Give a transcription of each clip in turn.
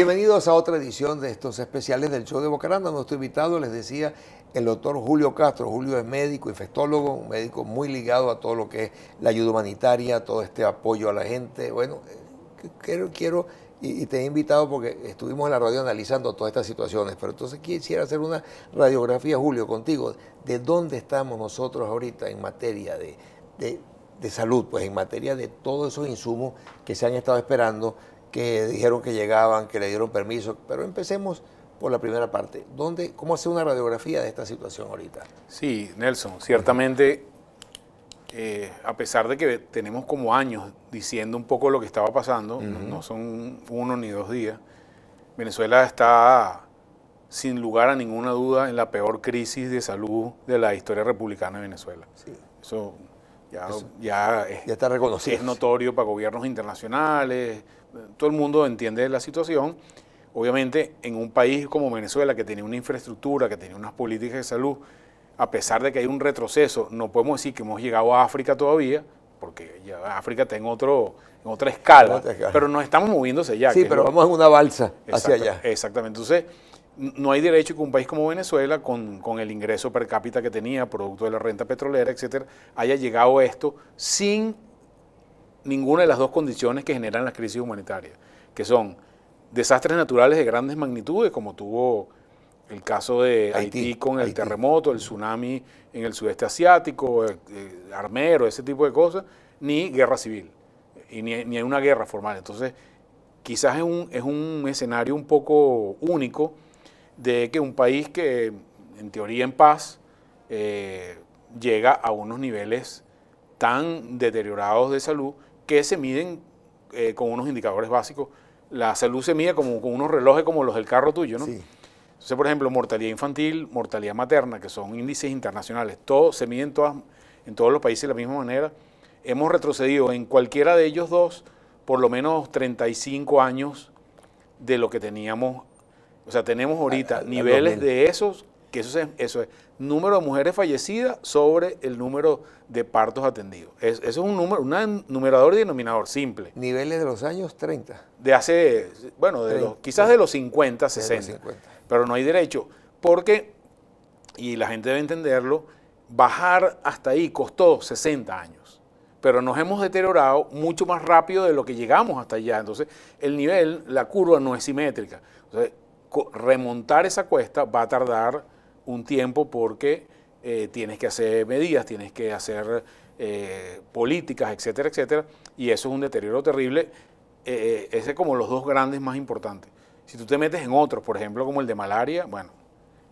Bienvenidos a otra edición de estos especiales del show de Bocaranda. Nuestro invitado, les decía, el doctor Julio Castro. Julio es médico, infectólogo, un médico muy ligado a todo lo que es la ayuda humanitaria, todo este apoyo a la gente. Bueno, eh, quiero, quiero y, te he invitado porque estuvimos en la radio analizando todas estas situaciones, pero entonces quisiera hacer una radiografía, Julio, contigo, de dónde estamos nosotros ahorita en materia de, de salud, pues en materia de todos esos insumos que se han estado esperando que dijeron que llegaban, que le dieron permiso, pero empecemos por la primera parte. ¿Dónde, ¿Cómo hace una radiografía de esta situación ahorita? Sí, Nelson, ciertamente, eh, a pesar de que tenemos como años diciendo un poco lo que estaba pasando, no son uno ni dos días, Venezuela está sin lugar a ninguna duda en la peor crisis de salud de la historia republicana de Venezuela. Sí. Eso ya, eh, ya, está reconocido. Es notorio para gobiernos internacionales, todo el mundo entiende la situación. Obviamente, en un país como Venezuela, que tenía una infraestructura, que tenía unas políticas de salud, a pesar de que hay un retroceso, no podemos decir que hemos llegado a África todavía, porque ya África está en, otro, en otra escala, pero nos estamos moviéndose ya. Sí, pero vamos en una balsa hacia allá. Exactamente. Entonces, no hay derecho que un país como Venezuela, con, con, el ingreso per cápita que tenía, producto de la renta petrolera, etcétera, haya llegado a esto sin ninguna de las dos condiciones que generan las crisis humanitarias, que son desastres naturales de grandes magnitudes, como tuvo el caso de Haití, con el terremoto, el tsunami en el sudeste asiático, el, eh, eh, armero, ese tipo de cosas, ni guerra civil, y ni, ni hay una guerra formal. Entonces, quizás es un, es un escenario un poco único de que un país que en teoría en paz eh, llega a unos niveles tan deteriorados de salud que se miden eh, con unos indicadores básicos. La salud se mide como con unos relojes como los del carro tuyo, ¿no? Entonces, por ejemplo, mortalidad infantil, mortalidad materna, que son índices internacionales, todo, se miden en todos los países de la misma manera. Hemos retrocedido en cualquiera de ellos dos por lo menos 35 años de lo que teníamos o sea, tenemos ahorita niveles de esos, que eso es, eso es número de mujeres fallecidas sobre el número de partos atendidos. eso es un número, un numerador y denominador simple. Niveles de los años 30. De hace, bueno, de quizás de los 50, 60. Pero no hay derecho, porque, y la gente debe entenderlo, bajar hasta ahí costó 60 años, pero nos hemos deteriorado mucho más rápido de lo que llegamos hasta allá. Entonces, el nivel, la curva no es simétrica. Entonces, remontar esa cuesta va a tardar un tiempo porque eh, tienes que hacer medidas, tienes que hacer eh, políticas, etcétera, etcétera, y eso es un deterioro terrible. Eh, ese es como los dos grandes más importantes. Si tú te metes en otros, por ejemplo, como el de malaria, bueno,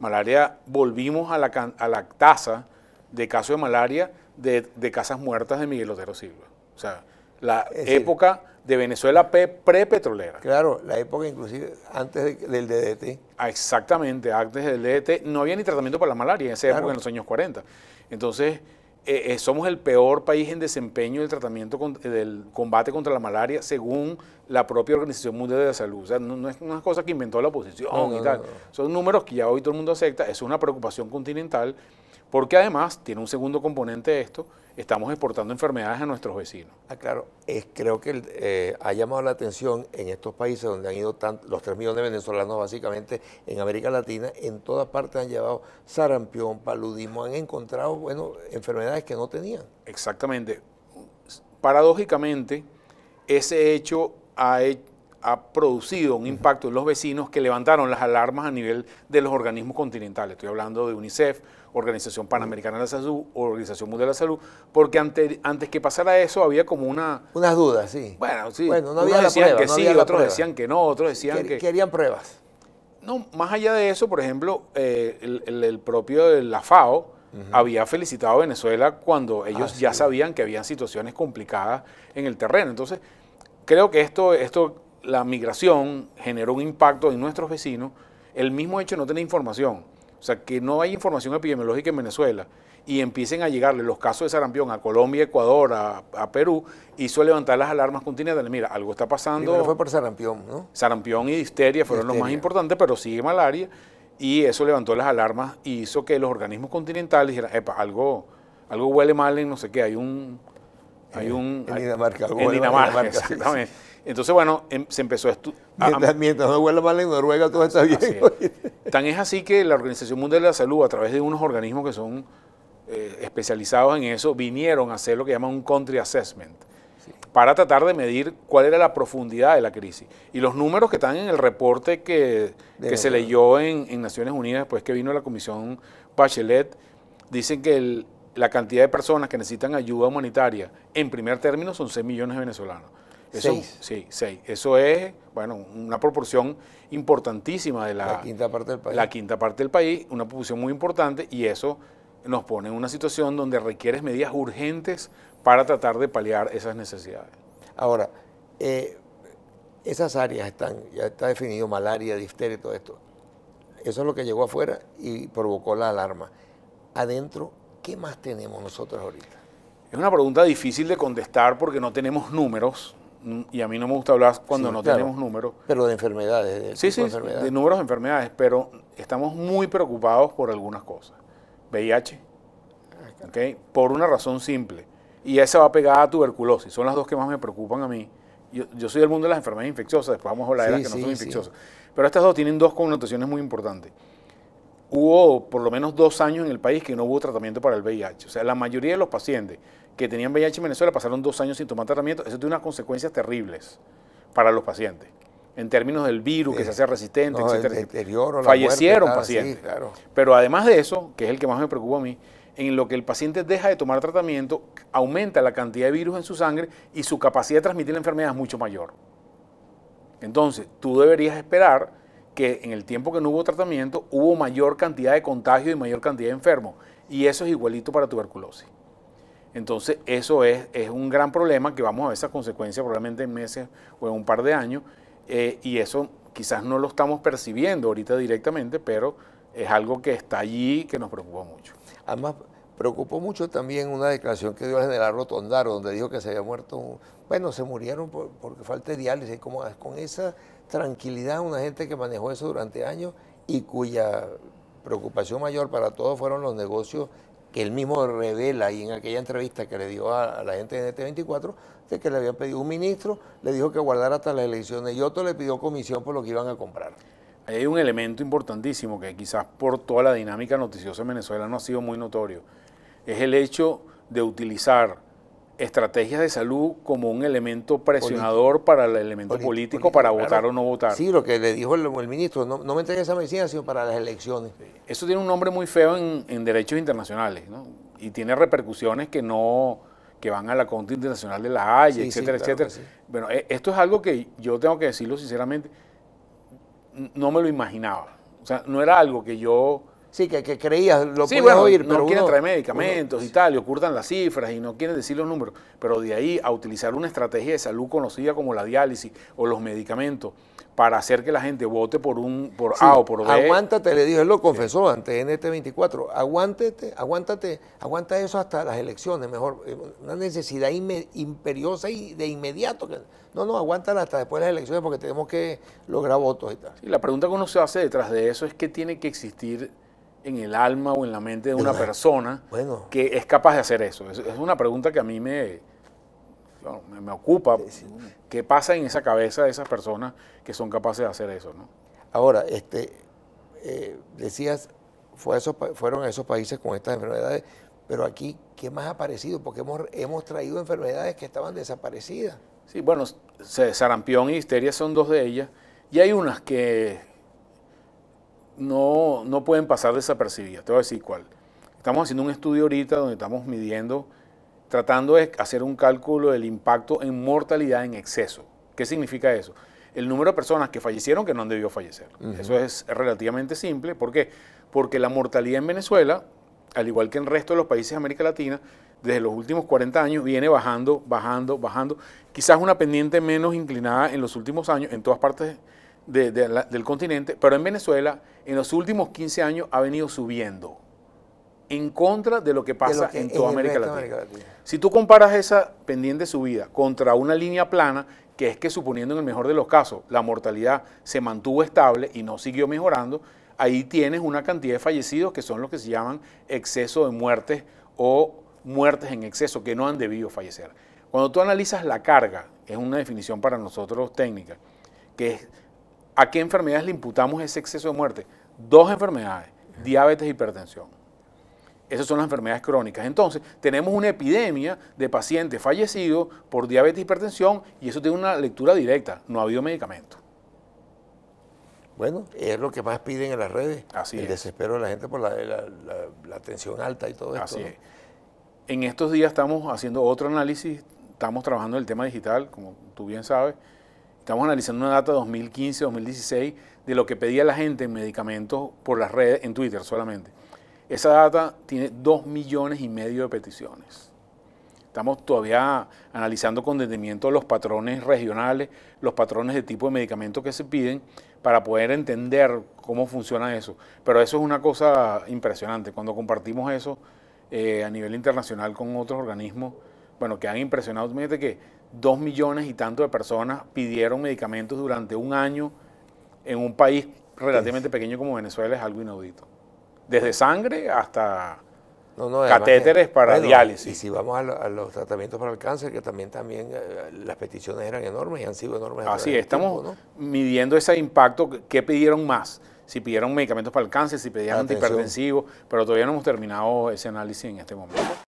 malaria, volvimos a la, a la tasa de casos de malaria de, de casas muertas de Miguel Otero Silva. O sea, la época de Venezuela pre-petrolera. Claro, la época inclusive antes del DDT. Ah, exactamente, antes del DDT no había ni tratamiento para la malaria en esa época, en los años 40. Entonces, eh, eh, somos el peor país en desempeño del tratamiento del combate contra la malaria según la propia Organización Mundial de la Salud. O sea, no, es una cosa que inventó la oposición y tal. Son números que ya hoy todo el mundo acepta. Es una preocupación continental porque además tiene un segundo componente de esto, estamos exportando enfermedades a nuestros vecinos. Ah, claro, creo que eh, ha llamado la atención en estos países donde han ido los 3 millones de venezolanos básicamente en América Latina, en todas partes han llevado sarampión, paludismo, han encontrado, bueno, enfermedades que no tenían. Exactamente. Paradójicamente, ese hecho ha hecho ha producido un impacto en los vecinos que levantaron las alarmas a nivel de los organismos continentales. Estoy hablando de UNICEF, Organización Panamericana de la Salud, Organización Mundial de la Salud, porque antes, antes que pasara eso había como una... Unas dudas, sí. Bueno, sí. Bueno, no había Unos decían que sí, otros decían que no, otros decían que... Querían pruebas. No, más allá de eso, por ejemplo, eh, el, propio de la FAO, había felicitado a Venezuela cuando ellos ah, ya sabían que habían situaciones complicadas en el terreno. Entonces, creo que esto, esto la migración generó un impacto en nuestros vecinos, el mismo hecho no tiene información. O sea, que no hay información epidemiológica en Venezuela y empiecen a llegarle los casos de sarampión a Colombia, Ecuador, a, Perú, hizo levantar las alarmas continentales. Mira, algo está pasando. pero fue por sarampión, ¿no? Sarampión y histeria fueron los más importantes, pero sigue malaria y eso levantó las alarmas y hizo que los organismos continentales dijeran, epa, algo, algo huele mal en no sé qué, hay un... Hay eh, un en Dinamarca. en Dinamarca, exactamente. Entonces, bueno, em, se empezó a estudiar. Mientras, no huela mal en Noruega, todo está bien. Tan es así que la Organización Mundial de la Salud, a través de unos organismos que son eh, especializados en eso, vinieron a hacer lo que llaman un country assessment para tratar de medir cuál era la profundidad de la crisis. Y los números que están en el reporte que, se leyó en, en, Naciones Unidas después que vino la Comisión Bachelet, dicen que la cantidad de personas que necesitan ayuda humanitaria en primer término son 6 millones de venezolanos seis. Sí, seis. Eso es, bueno, una proporción importantísima de la, quinta parte del país. La quinta parte del país, una proporción muy importante y eso nos pone en una situación donde requieres medidas urgentes para tratar de paliar esas necesidades. Ahora, eh, esas áreas están, ya está definido malaria, difteria y todo esto. Eso es lo que llegó afuera y provocó la alarma. Adentro, ¿qué más tenemos nosotros ahorita? Es una pregunta difícil de contestar porque no tenemos números, y a mí no me gusta hablar cuando no tenemos números. Pero de enfermedades. De sí, sí, de, números de enfermedades, pero estamos muy preocupados por algunas cosas. VIH, por una razón simple. Y esa va pegada a tuberculosis. Son las dos que más me preocupan a mí. Yo, yo soy del mundo de las enfermedades infecciosas, después vamos a hablar de las que no son infecciosas. Pero estas dos tienen dos connotaciones muy importantes hubo por lo menos dos años en el país que no hubo tratamiento para el VIH. O sea, la mayoría de los pacientes que tenían VIH en Venezuela pasaron dos años sin tomar tratamiento. Eso tiene unas consecuencias terribles para los pacientes en términos del virus, que se eh, hace resistente, etcétera. Fallecieron pacientes. Pero además de eso, que es el que más me preocupa a mí, en lo que el paciente deja de tomar tratamiento, aumenta la cantidad de virus en su sangre y su capacidad de transmitir la enfermedad es mucho mayor. Entonces, tú deberías esperar que en el tiempo que no hubo tratamiento hubo mayor cantidad de contagios y mayor cantidad de enfermos. Y eso es igualito para tuberculosis. Entonces, eso es, un gran problema que vamos a ver esa consecuencia probablemente en meses o en un par de años. Eh, y eso quizás no lo estamos percibiendo ahorita directamente, pero es algo que está allí que nos preocupa mucho. Además, preocupó mucho también una declaración que dio el general Rotondaro, donde dijo que se había muerto, bueno, se murieron porque falta de diálisis, como con esa tranquilidad a una gente que manejó eso durante años y cuya preocupación mayor para todos fueron los negocios que él mismo revela y en aquella entrevista que le dio a, la gente de NT24, de que le había pedido un ministro, le dijo que guardara hasta las elecciones y otro le pidió comisión por lo que iban a comprar. Hay un elemento importantísimo que quizás por toda la dinámica noticiosa en Venezuela no ha sido muy notorio, es el hecho de utilizar estrategias de salud como un elemento presionador para el elemento Político, para votar o no votar. Sí, lo que le dijo el, ministro, no, no me entregue esa medicina sino para las elecciones. Eso tiene un nombre muy feo en, derechos internacionales, ¿no? Y tiene repercusiones que no que van a la Corte Internacional de la Haya, etcétera, etcétera. Bueno, e, esto es algo que yo tengo que decirlo sinceramente, no me lo imaginaba. O sea, no era algo que yo Sí, que, creías, lo que oír, no pero. quieren traer medicamentos y tal, y ocultan las cifras y no quieren decir los números. Pero de ahí a utilizar una estrategia de salud conocida como la diálisis o los medicamentos para hacer que la gente vote por un por A o por B. Aguántate, le dijo, él lo confesó antes en este 24. Aguántate, aguántate, aguanta eso hasta las elecciones, mejor. Eh, una necesidad imperiosa y de inmediato. No, no, aguántala hasta después de las elecciones porque tenemos que lograr votos y tal. Sí, la pregunta que uno se hace detrás de eso es que tiene que existir en el alma o en la mente de una persona que es capaz de hacer eso? Es, una pregunta que a mí me, me, ocupa. ¿Qué pasa en esa cabeza de esas personas que son capaces de hacer eso? ¿no? Ahora, este, eh, decías, fueron a esos países con estas enfermedades, pero aquí, ¿qué más ha aparecido? Porque hemos, hemos traído enfermedades que estaban desaparecidas. Sí, bueno, sarampión y histeria son dos de ellas, y hay unas que no, pueden pasar desapercibidas. Te voy a decir cuál. Estamos haciendo un estudio ahorita donde estamos midiendo, tratando de hacer un cálculo del impacto en mortalidad en exceso. ¿Qué significa eso? El número de personas que fallecieron que no han debido fallecer. Eso es relativamente simple. ¿Por qué? Porque la mortalidad en Venezuela, al igual que en el resto de los países de América Latina, desde los últimos 40 años viene bajando, bajando, bajando. Quizás una pendiente menos inclinada en los últimos años en todas partes del continente, pero en Venezuela en los últimos 15 años ha venido subiendo en contra de lo que pasa en toda América, Latina. Si tú comparas esa pendiente subida contra una línea plana, que es que suponiendo en el mejor de los casos la mortalidad se mantuvo estable y no siguió mejorando, ahí tienes una cantidad de fallecidos que son lo que se llaman exceso de muertes o muertes en exceso, que no han debido fallecer. Cuando tú analizas la carga, es una definición para nosotros técnica, que es ¿A qué enfermedades le imputamos ese exceso de muerte? Dos enfermedades, diabetes y hipertensión. Esas son las enfermedades crónicas. Entonces, tenemos una epidemia de pacientes fallecidos por diabetes y hipertensión y eso tiene una lectura directa. No ha habido medicamento. Bueno, es lo que más piden en las redes. Así el desespero de la gente por la, la, tensión alta y todo eso. Así En estos días estamos haciendo otro análisis, estamos trabajando en el tema digital, como tú bien sabes, Estamos analizando una data 2015-2016 de lo que pedía la gente en medicamentos por las redes, en Twitter solamente. Esa data tiene 2 millones y medio de peticiones. Estamos todavía analizando con detenimiento los patrones regionales, los patrones de tipo de medicamento que se piden para poder entender cómo funciona eso. Pero eso es una cosa impresionante. Cuando compartimos eso eh, a nivel internacional con otros organismos, bueno, que han impresionado. Fíjate que dos millones y tanto de personas pidieron medicamentos durante un año en un país relativamente pequeño como Venezuela es algo inaudito. Desde sangre hasta catéteres para diálisis. Y si vamos a, los tratamientos para el cáncer, que también, también eh, las peticiones eran enormes y han sido enormes. Así es, estamos midiendo ese impacto, qué pidieron más, si pidieron medicamentos para el cáncer, si pidieron antihipertensivos, pero todavía no hemos terminado ese análisis en este momento.